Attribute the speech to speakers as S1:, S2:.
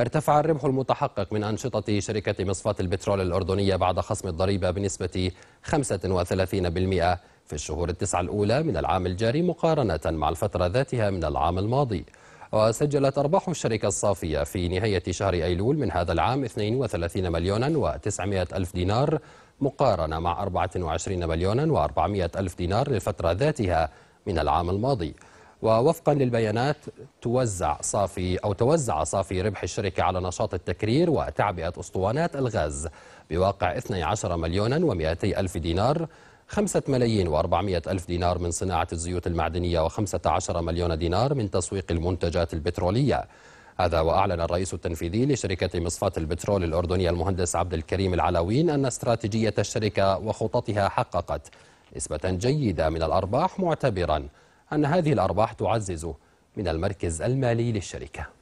S1: ارتفع الربح المتحقق من أنشطة شركة مصفاة البترول الأردنية بعد خصم الضريبة بنسبة 35% في الشهور التسعة الأولى من العام الجاري مقارنة مع الفترة ذاتها من العام الماضي وسجلت أرباح الشركة الصافية في نهاية شهر أيلول من هذا العام 32 مليون و900 ألف دينار مقارنة مع 24 مليون و400 ألف دينار للفترة ذاتها من العام الماضي ووفقا للبيانات توزع صافي أو توزع صافي ربح الشركة على نشاط التكرير وتعبئة أسطوانات الغاز بواقع 12 مليونا و200 ألف دينار 5 ملايين و400 ألف دينار من صناعة الزيوت المعدنية و15 مليون دينار من تسويق المنتجات البترولية هذا وأعلن الرئيس التنفيذي لشركة مصفاة البترول الأردنية المهندس عبد الكريم العلاوين أن استراتيجية الشركة وخططها حققت نسبة جيدة من الأرباح معتبراً أن هذه الأرباح تعزز من المركز المالي للشركة